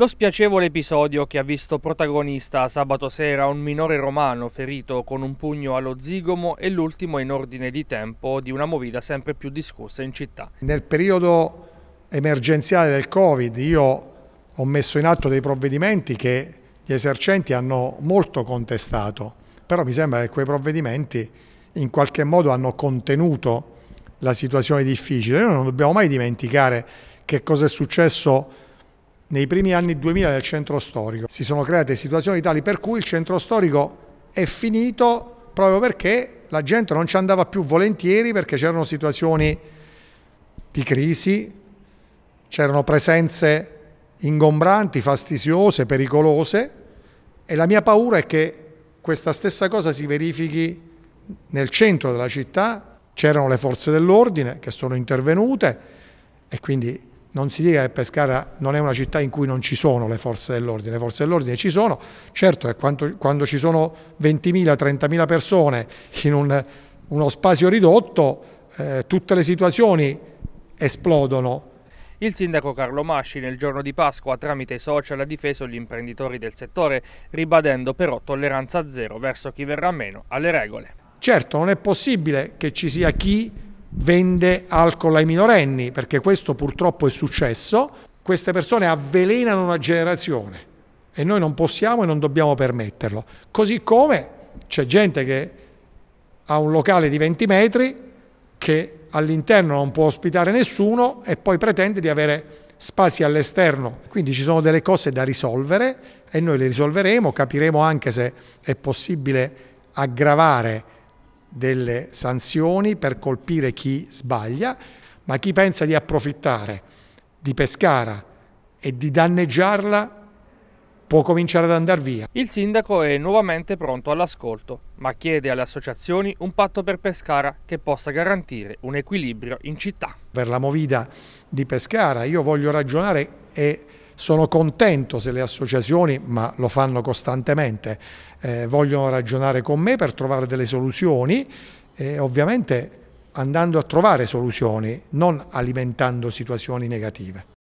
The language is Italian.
Lo spiacevole episodio che ha visto protagonista sabato sera un minore romano ferito con un pugno allo zigomo è l'ultimo in ordine di tempo di una movida sempre più discussa in città. Nel periodo emergenziale del Covid io ho messo in atto dei provvedimenti che gli esercenti hanno molto contestato, però mi sembra che quei provvedimenti in qualche modo hanno contenuto la situazione difficile. Noi non dobbiamo mai dimenticare che cosa è successo nei primi anni 2000 del centro storico. Si sono create situazioni tali per cui il centro storico è finito proprio perché la gente non ci andava più volentieri perché c'erano situazioni di crisi, c'erano presenze ingombranti, fastidiose, pericolose e la mia paura è che questa stessa cosa si verifichi nel centro della città, c'erano le forze dell'ordine che sono intervenute e quindi non si dica che Pescara non è una città in cui non ci sono le forze dell'ordine, le forze dell'ordine ci sono, certo quando, quando ci sono 20.000, 30.000 persone in un, uno spazio ridotto eh, tutte le situazioni esplodono. Il sindaco Carlo Masci nel giorno di Pasqua tramite social ha difeso gli imprenditori del settore, ribadendo però tolleranza zero verso chi verrà meno alle regole. Certo, non è possibile che ci sia chi vende alcol ai minorenni, perché questo purtroppo è successo, queste persone avvelenano una generazione e noi non possiamo e non dobbiamo permetterlo. Così come c'è gente che ha un locale di 20 metri che all'interno non può ospitare nessuno e poi pretende di avere spazi all'esterno. Quindi ci sono delle cose da risolvere e noi le risolveremo, capiremo anche se è possibile aggravare delle sanzioni per colpire chi sbaglia, ma chi pensa di approfittare di Pescara e di danneggiarla può cominciare ad andare via. Il sindaco è nuovamente pronto all'ascolto, ma chiede alle associazioni un patto per Pescara che possa garantire un equilibrio in città. Per la movida di Pescara io voglio ragionare e sono contento se le associazioni, ma lo fanno costantemente, eh, vogliono ragionare con me per trovare delle soluzioni, e ovviamente andando a trovare soluzioni, non alimentando situazioni negative.